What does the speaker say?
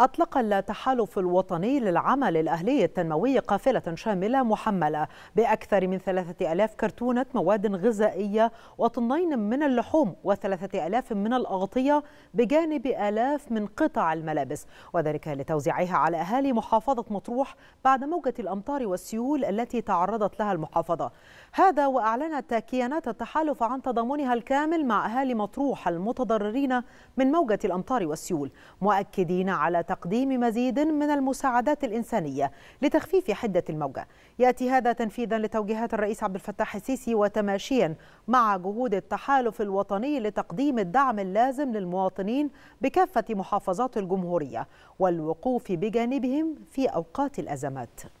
أطلق التحالف الوطني للعمل الأهلي التنموي قافلة شاملة محملة بأكثر من 3000 كرتونة مواد غذائية وطنين من اللحوم و3000 من الأغطية بجانب آلاف من قطع الملابس وذلك لتوزيعها على أهالي محافظة مطروح بعد موجة الأمطار والسيول التي تعرضت لها المحافظة هذا وأعلنت كيانات التحالف عن تضامنها الكامل مع أهالي مطروح المتضررين من موجة الأمطار والسيول مؤكدين على تقديم مزيد من المساعدات الإنسانية لتخفيف حدة الموجة يأتي هذا تنفيذا لتوجيهات الرئيس عبد الفتاح السيسي وتماشيا مع جهود التحالف الوطني لتقديم الدعم اللازم للمواطنين بكافة محافظات الجمهورية والوقوف بجانبهم في أوقات الأزمات